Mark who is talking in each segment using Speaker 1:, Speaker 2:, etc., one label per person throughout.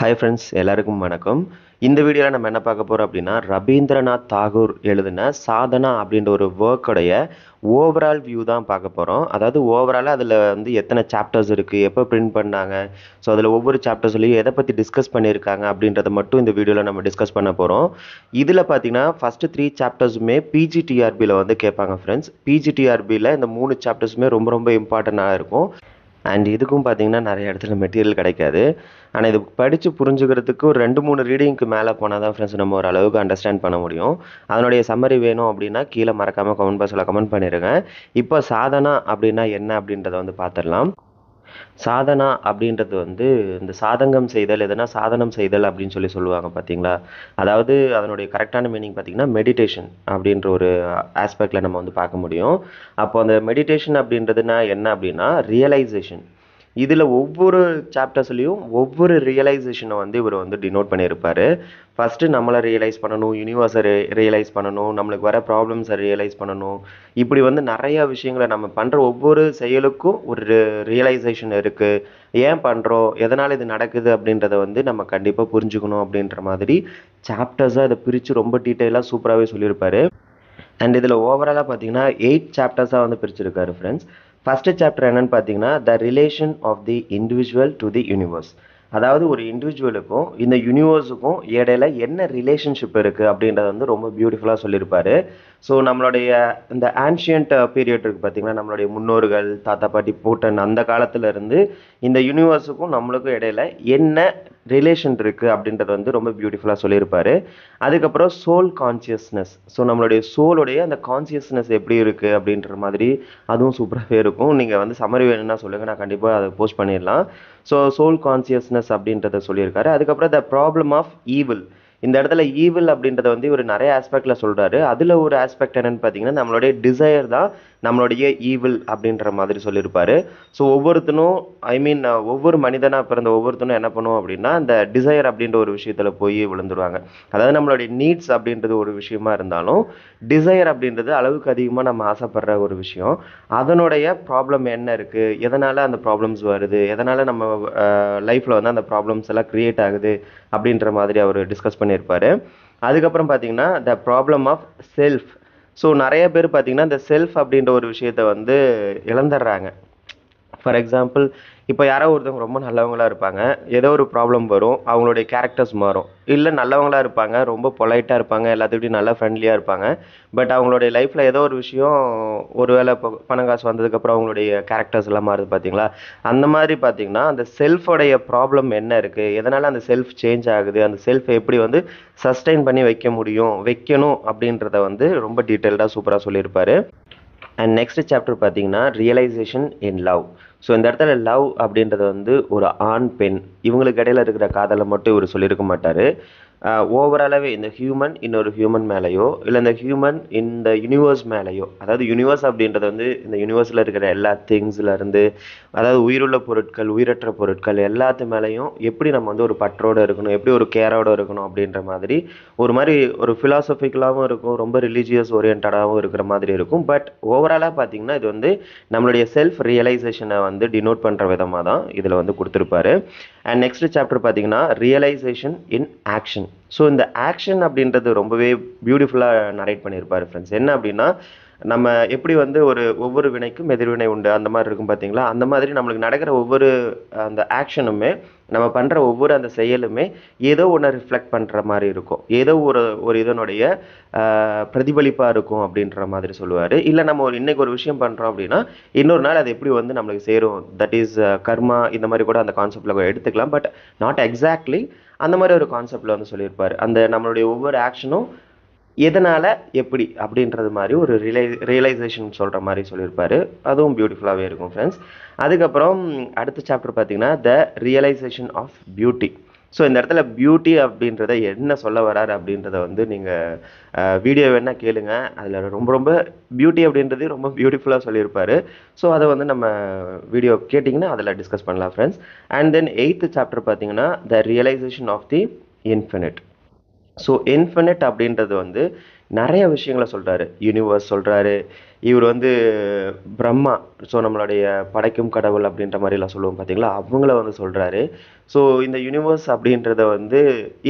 Speaker 1: Hi friends எல்லாருக்கும் வணக்கம் இந்த வீடியோவில் நம்ம என்ன பார்க்க போகிறோம் அப்படின்னா ரவீந்திரநாத் தாகூர் எழுதின சாதனா அப்படின்ற ஒரு ஒர்க்குடைய ஓவரால் வியூ தான் பார்க்க போகிறோம் அதாவது ஓவராலாக அதில் வந்து எத்தனை சாப்டர்ஸ் இருக்குது எப்போ பிரிண்ட் பண்ணாங்க ஸோ அதில் ஒவ்வொரு சாப்டர்ஸ்லையும் எதை பற்றி டிஸ்கஸ் பண்ணியிருக்காங்க அப்படின்றத மட்டும் இந்த வீடியோவில் நம்ம டிஸ்கஸ் பண்ண போகிறோம் இதில் பார்த்தீங்கன்னா ஃபஸ்ட்டு த்ரீ சாப்டர்ஸுமே பிஜிடிஆர்பியில் வந்து கேட்பாங்க ஃப்ரெண்ட்ஸ் பிஜிடிஆர்பியில் இந்த மூணு சாப்டர்ஸுமே ரொம்ப ரொம்ப இம்பார்ட்டண்ட்டாக இருக்கும் அண்ட் இதுக்கும் பார்த்தீங்கன்னா நிறைய இடத்துல மெட்டீரியல் கிடைக்காது ஆனால் இது படித்து புரிஞ்சுக்கிறதுக்கு ஒரு ரெண்டு மூணு ரீடிங்க்கு மேலே போனால் தான் ஃப்ரெண்ட்ஸ் நம்ம ஓரளவுக்கு அண்டர்ஸ்டாண்ட் பண்ண முடியும் அதனுடைய சம்மரி வேணும் அப்படின்னா கீழே மறக்காமல் கமெண்ட் பாக்ஸில் கமெண்ட் பண்ணிடுங்க இப்போ சாதனா அப்படின்னா என்ன அப்படின்றத வந்து பார்த்துடலாம் சாதனா அப்படின்றது வந்து இந்த சாதகம் செய்தல் எதனா சாதனம் செய்தல் அப்படின்னு சொல்லி சொல்லுவாங்க பார்த்தீங்களா அதாவது அதனுடைய கரெக்டான மீனிங் பார்த்தீங்கன்னா மெடிடேஷன் அப்படின்ற ஒரு ஆஸ்பெக்டில் நம்ம வந்து பார்க்க முடியும் அப்போ அந்த மெடிடேஷன் அப்படின்றதுனா என்ன அப்படின்னா ரியலைசேஷன் இதில் ஒவ்வொரு சாப்டர்ஸ்லையும் ஒவ்வொரு ரியலைசேஷனை வந்து இவர் வந்து டினோட் பண்ணியிருப்பார் ஃபஸ்ட்டு நம்மளை ரியலைஸ் பண்ணணும் யூனிவர்ஸை ரே ரியலைஸ் பண்ணணும் நம்மளுக்கு வர ப்ராப்ளம்ஸை ரியலைஸ் பண்ணணும் இப்படி வந்து நிறையா விஷயங்களை நம்ம பண்ணுற ஒவ்வொரு செயலுக்கும் ஒரு ரியலைசேஷன் இருக்குது ஏன் பண்ணுறோம் எதனால் இது நடக்குது அப்படின்றத வந்து நம்ம கண்டிப்பாக புரிஞ்சுக்கணும் அப்படின்ற மாதிரி சாப்டர்ஸாக இதை பிரித்து ரொம்ப டீட்டெயிலாக சூப்பராகவே சொல்லியிருப்பார் அண்ட் இதில் ஓவராலாக பார்த்தீங்கன்னா எயிட் சாப்டர்ஸாக வந்து பிரிச்சிருக்காரு ஃப்ரெண்ட்ஸ் ஃபஸ்ட்டு சாப்டர் என்னென்னு பார்த்தீங்கன்னா the relation of the individual to the universe அதாவது ஒரு இண்டிவிஜுவலுக்கும் இந்த யூனிவர்ஸுக்கும் இடையில என்ன ரிலேஷன்ஷிப் இருக்குது அப்படின்றத வந்து ரொம்ப பியூட்டிஃபுல்லாக சொல்லியிருப்பாரு ஸோ நம்மளுடைய இந்த ஆன்ஷியன்ட் பீரியட் இருக்குது பார்த்திங்கன்னா நம்மளுடைய முன்னோர்கள் தாத்தா பாட்டி பூட்டன் அந்த காலத்தில் இருந்து இந்த யூனிவர்ஸுக்கும் நம்மளுக்கும் இடையில என்ன ரிலேஷன் இருக்குது அப்படின்றது வந்து ரொம்ப பியூட்டிஃபுல்லாக சொல்லியிருப்பார் அதுக்கப்புறம் சோல் கான்சியஸ்னஸ் ஸோ நம்மளுடைய சோலுடைய அந்த கான்சியஸ்னஸ் எப்படி இருக்குது அப்படின்ற மாதிரி அதுவும் சூப்பராகவே இருக்கும் நீங்கள் வந்து சமரி வேணும்னா சொல்லுங்கள் நான் கண்டிப்பாக அதை போஸ்ட் பண்ணிடலாம் ஸோ சோல் கான்சியஸ்னஸ் அப்படின்றத சொல்லியிருக்காரு அதுக்கப்புறம் த ப்ராப்ளம் ஆஃப் ஈவில் இந்த இடத்துல ஈவில் அப்படின்றத வந்து இவர் நிறைய ஆஸ்பெக்டில் சொல்கிறாரு அதில் ஒரு ஆஸ்பெக்ட் என்னென்னு பார்த்தீங்கன்னா நம்மளுடைய டிசையர் தான் நம்மளுடைய ஈவில் அப்படின்ற மாதிரி சொல்லியிருப்பார் ஸோ ஒவ்வொருத்தனும் ஐ மீன் ஒவ்வொரு மனிதனாக பிறந்த ஒவ்வொருத்தனும் என்ன பண்ணுவோம் அப்படின்னா அந்த டிசையர் அப்படின்ற ஒரு விஷயத்தில் போய் விழுந்துருவாங்க அதாவது நம்மளுடைய நீட்ஸ் அப்படின்றது ஒரு விஷயமா இருந்தாலும் டிசையர் அப்படின்றது அளவுக்கு அதிகமாக நம்ம ஆசைப்படுற ஒரு விஷயம் அதனுடைய ப்ராப்ளம் என்ன இருக்குது எதனால் அந்த ப்ராப்ளம்ஸ் வருது எதனால் நம்ம லைஃப்பில் வந்து அந்த ப்ராப்ளம்ஸ் எல்லாம் க்ரியேட் ஆகுது அப்படின்ற மாதிரி அவர் டிஸ்கஸ் பண்ணியிருப்பார் அதுக்கப்புறம் பார்த்தீங்கன்னா the problem of self so நிறைய பேர் பார்த்தீங்கன்னா இந்த செல்ஃப் அப்படின்ற ஒரு விஷயத்த வந்து இழந்துடுறாங்க ஃபார் எக்ஸாம்பிள் இப்போ யாரோ ஒருத்தவங்க ரொம்ப நல்லவங்களாக இருப்பாங்க ஏதோ ஒரு ப்ராப்ளம் வரும் அவங்களுடைய கேரக்டர்ஸ் மாறும் இல்லை நல்லவங்களாக இருப்பாங்க ரொம்ப பொலைட்டாக இருப்பாங்க எல்லாத்துக்கிட்டையும் நல்லா ஃப்ரெண்ட்லியாக இருப்பாங்க பட் அவங்களுடைய லைஃப்பில் ஏதோ ஒரு விஷயம் ஒரு வேளை இப்போ பணம் காசு வந்ததுக்கப்புறம் அவங்களுடைய கேரக்டர்ஸ் எல்லாம் மாறுது பார்த்தீங்களா அந்த மாதிரி பார்த்தீங்கன்னா அந்த செல்ஃபோடைய ப்ராப்ளம் என்ன இருக்குது எதனால் அந்த செல்ஃப் சேஞ்ச் ஆகுது அந்த செல்ஃபை எப்படி வந்து சஸ்டைன் பண்ணி வைக்க முடியும் வைக்கணும் அப்படின்றத வந்து ரொம்ப டீட்டெயில்டாக சூப்பராக சொல்லியிருப்பார் அண்ட் நெக்ஸ்ட் சாப்டர் பார்த்தீங்கன்னா ரியலைசேஷன் இன் லவ் ஸோ இந்த இடத்துல லவ் அப்படின்றது வந்து ஒரு ஆண் பெண் இவங்களுக்கு இடையில இருக்கிற காதலை மட்டும் இவர் சொல்லியிருக்க மாட்டார் ஓவராலாகவே இந்த ஹியூமன் இன்னொரு ஹியூமன் மேலேயோ இல்லை இந்த ஹியூமன் இந்த யூனிவர்ஸ் மேலேயோ அதாவது யூனிவர்ஸ் அப்படின்றது வந்து இந்த யூனிவர்ஸில் இருக்கிற எல்லா திங்ஸ்லேருந்து அதாவது உயிருள்ள பொருட்கள் உயிரற்ற பொருட்கள் எல்லாத்து மேலேயும் எப்படி நம்ம வந்து ஒரு பற்றோடு இருக்கணும் எப்படி ஒரு கேரோடு இருக்கணும் அப்படின்ற மாதிரி ஒரு மாதிரி ஒரு ஃபிலாசபிக்கலாகவும் இருக்கும் ரொம்ப ரிலீஜியஸ் ஓரியன்டாகவும் இருக்கிற மாதிரி இருக்கும் பட் ஓவராலாக பார்த்தீங்கன்னா இது வந்து நம்மளுடைய செல்ஃப் ரியலைசேஷனை வந்து டினோட் பண்ணுற விதமாக தான் இதில் வந்து கொடுத்துருப்பாரு அண்ட் நெக்ஸ்ட் சாப்டர் பார்த்தீங்கன்னா ரியலைசேஷன் இன் ஆக்ஷன் ஸோ இந்த ஆக்ஷன் அப்படின்றது ரொம்பவே பியூட்டிஃபுல்லாக நரேட் பண்ணியிருப்பார் ஃப்ரெண்ட்ஸ் என்ன அப்படின்னா நம்ம எப்படி வந்து ஒரு ஒவ்வொரு வினைக்கும் எதிர்வினை உண்டு அந்த மாதிரி இருக்கும் பார்த்தீங்களா அந்த மாதிரி நம்மளுக்கு நடக்கிற ஒவ்வொரு அந்த ஆக்ஷனுமே நம்ம பண்ணுற ஒவ்வொரு அந்த செயலுமே ஏதோ ஒன்று ரிஃப்ளெக்ட் பண்ணுற மாதிரி இருக்கும் ஏதோ ஒரு ஒரு இதனுடைய பிரதிபலிப்பாக இருக்கும் அப்படின்ற மாதிரி சொல்லுவார் இல்லை நம்ம ஒரு இன்றைக்கி ஒரு விஷயம் பண்ணுறோம் அப்படின்னா இன்னொரு நாள் அது எப்படி வந்து நம்மளுக்கு சேரும் தட் இஸ் கர்மா இந்த மாதிரி கூட அந்த கான்செப்டில் எடுத்துக்கலாம் பட் நாட் எக்ஸாக்ட்லி அந்த மாதிரி ஒரு கான்செப்டில் வந்து சொல்லியிருப்பார் அந்த நம்மளுடைய ஒவ்வொரு ஆக்ஷனும் எதனால் எப்படி அப்படின்றது மாதிரி ஒரு ரிலை ரியலைசேஷன் சொல்கிற மாதிரி சொல்லியிருப்பார் அதுவும் பியூட்டிஃபுல்லாகவே இருக்கும் ஃப்ரெண்ட்ஸ் அதுக்கப்புறம் அடுத்த சாப்டர் பார்த்தீங்கன்னா the realisation of beauty so இந்த இடத்துல பியூட்டி அப்படின்றத என்ன சொல்ல வராரு அப்படின்றத வந்து நீங்கள் வீடியோ வேணால் கேளுங்க அதில் ரொம்ப ரொம்ப பியூட்டி அப்படின்றது ரொம்ப பியூட்டிஃபுல்லாக சொல்லியிருப்பார் ஸோ அதை வந்து நம்ம வீடியோ கேட்டிங்கன்னா அதில் டிஸ்கஸ் பண்ணலாம் friends and then eighth chapter பார்த்தீங்கன்னா the realisation of the infinite so infinite அப்படின்றது வந்து நிறைய விஷயங்கள சொல்கிறாரு யூனிவர்ஸ் சொல்கிறாரு இவர் வந்து பிரம்மா ஸோ நம்மளுடைய படைக்கும் கடவுள் அப்படின்ற மாதிரிலாம் சொல்லுவோம் பார்த்தீங்களா அவங்கள வந்து சொல்கிறாரு ஸோ இந்த யூனிவர்ஸ் அப்படின்றத வந்து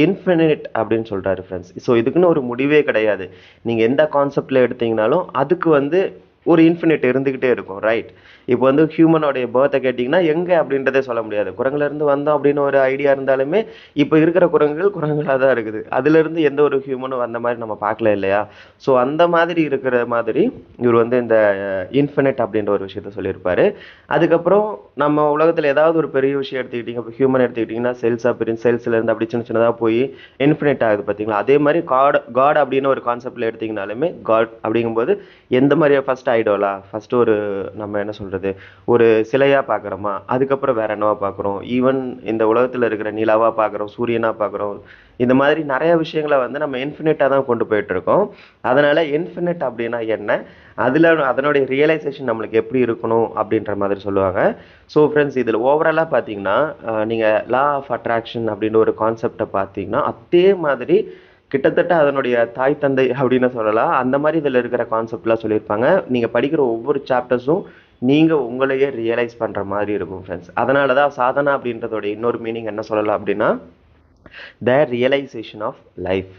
Speaker 1: இன்ஃபினிட் அப்படின்னு சொல்கிறாரு ஃப்ரெண்ட்ஸ் ஸோ இதுக்குன்னு ஒரு முடிவே கிடையாது நீங்கள் எந்த கான்செப்டில் எடுத்தீங்கனாலும் அதுக்கு வந்து ஒரு இன்ஃபினிட் இருந்துக்கிட்டே இருக்கும் ரைட் இப்போ வந்து ஹியூமனோடைய பேர்த்தை கேட்டிங்கன்னா எங்கே அப்படின்றதே சொல்ல முடியாது குரங்குலேருந்து வந்தோம் அப்படின்னு ஒரு ஐடியா இருந்தாலுமே இப்போ இருக்கிற குரங்குகள் குரங்குகளாக தான் இருக்குது அதுலேருந்து எந்த ஒரு ஹியூமனும் வந்த மாதிரி நம்ம பார்க்கல இல்லையா ஸோ அந்த மாதிரி இருக்கிற மாதிரி இவர் வந்து இந்த இன்ஃபினிட் அப்படின்ற ஒரு விஷயத்த சொல்லியிருப்பார் அதுக்கப்புறம் நம்ம உலகத்தில் ஏதாவது ஒரு பெரிய விஷயம் எடுத்துக்கிட்டிங்க இப்போ ஹியூமன் எடுத்துக்கிட்டிங்கன்னா செல்ஸாக பிரிஞ்சு செல்ஸ்லேருந்து அப்படி சின்ன சின்னதாக போய் இன்ஃபினிட் ஆகுது பார்த்தீங்களா அதே மாதிரி காட் காட் அப்படின்னு ஒரு கான்செப்டில் எடுத்திங்கனாலுமே காட் அப்படிங்கும்போது எந்த மாதிரி ஃபஸ்ட் ஐடோலா ஃபஸ்ட்டு ஒரு நம்ம என்ன சொல்கிறது ஒரு சிலையாக பார்க்குறோமா அதுக்கப்புறம் வேற என்னவா பார்க்குறோம் ஈவன் இந்த உலகத்தில் இருக்கிற நிலாவாக பார்க்குறோம் சூரியனாக பார்க்குறோம் இந்த மாதிரி நிறைய விஷயங்களை வந்து நம்ம இன்ஃபினிட்டாக தான் கொண்டு போயிட்டுருக்கோம் அதனால் இன்ஃபினிட் அப்படின்னா என்ன அதில் அதனுடைய ரியலைசேஷன் நம்மளுக்கு எப்படி இருக்கணும் அப்படின்ற மாதிரி சொல்லுவாங்க ஸோ ஃப்ரெண்ட்ஸ் இதில் ஓவராலாக பார்த்தீங்கன்னா நீங்கள் லா ஆஃப் அட்ராக்ஷன் அப்படின்ற ஒரு கான்செப்டை பார்த்தீங்கன்னா அதே மாதிரி கிட்டத்தட்ட அதனுடைய தாய் தந்தை அப்படின்னு சொல்லலாம் அந்த மாதிரி இதில் இருக்கிற கான்செப்ட்லாம் சொல்லியிருப்பாங்க நீங்கள் படிக்கிற ஒவ்வொரு சாப்டர்ஸும் நீங்கள் உங்களையே ரியலைஸ் பண்ணுற மாதிரி இருக்கும் ஃப்ரெண்ட்ஸ் அதனால தான் சாதனா அப்படின்றதோட இன்னொரு மீனிங் என்ன சொல்லலாம் அப்படின்னா த ரியலைசேஷன் ஆஃப் லைஃப்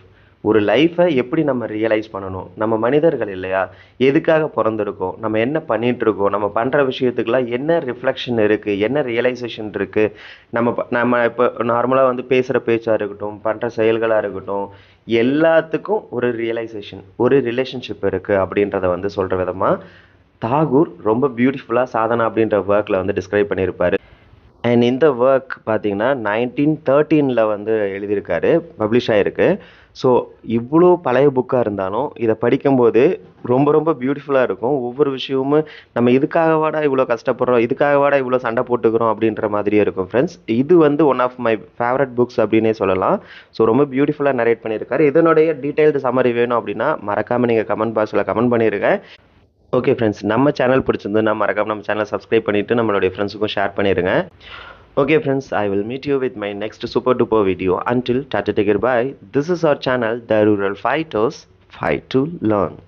Speaker 1: ஒரு லைஃப்பை எப்படி நம்ம ரியலைஸ் பண்ணணும் நம்ம மனிதர்கள் இல்லையா எதுக்காக பிறந்திருக்கோம் நம்ம என்ன பண்ணிகிட்ருக்கோம் நம்ம பண்ணுற விஷயத்துக்கெலாம் என்ன ரிஃப்ளெக்ஷன் இருக்குது என்ன ரியலைசேஷன் இருக்குது நம்ம நம்ம இப்போ நார்மலாக வந்து பேசுகிற பேச்சாக இருக்கட்டும் பண்ணுற செயல்களாக இருக்கட்டும் எல்லாத்துக்கும் ஒரு ரியலைசேஷன் ஒரு ரிலேஷன்ஷிப் இருக்குது அப்படின்றத வந்து சொல்கிற விதமாக தாகூர் ரொம்ப பியூட்டிஃபுல்லாக சாதனா அப்படின்ற ஒர்க்கில் வந்து டிஸ்கிரைப் பண்ணியிருப்பார் அண்ட் இந்த ஒர்க் பார்த்தீங்கன்னா நைன்டீன் தேர்ட்டீனில் வந்து எழுதியிருக்காரு பப்ளிஷ் ஆகிருக்கு ஸோ இவ்வளோ பழைய புக்காக இருந்தாலும் இதை படிக்கும்போது ரொம்ப ரொம்ப பியூட்டிஃபுல்லாக இருக்கும் ஒவ்வொரு விஷயமும் நம்ம இதுக்காகவாடா இவ்வளோ கஷ்டப்படுறோம் இதுக்காகவாடா இவ்வளோ சண்டை போட்டுக்கிறோம் அப்படின்ற மாதிரியே இருக்கும் ஃப்ரெண்ட்ஸ் இது வந்து one of my favourite books அப்படின்னே சொல்லலாம் ஸோ ரொம்ப பியூட்டிஃபுல்லாக நரேட் பண்ணியிருக்காரு இதனுடைய டீட்டெயில்டு சம்மரி வேணும் அப்படின்னா மறக்காமல் நீங்கள் கமெண்ட் பாக்ஸில் கமெண்ட் பண்ணிடுங்க ஓகே ஃப்ரெண்ட்ஸ் நம்ம சேனல் நம்ம மறக்காமல் நம்ம சேனல் சப்ஸ்கிரைப் பண்ணிவிட்டு நம்மளுடைய ஃப்ரெண்ட்ஸுக்கும் ஷேர் பண்ணிடுங்க Okay friends, I will meet you with my next super duper video. Until, tata take care, bye. This is our channel, The Rural Fighters, Fight to Learn.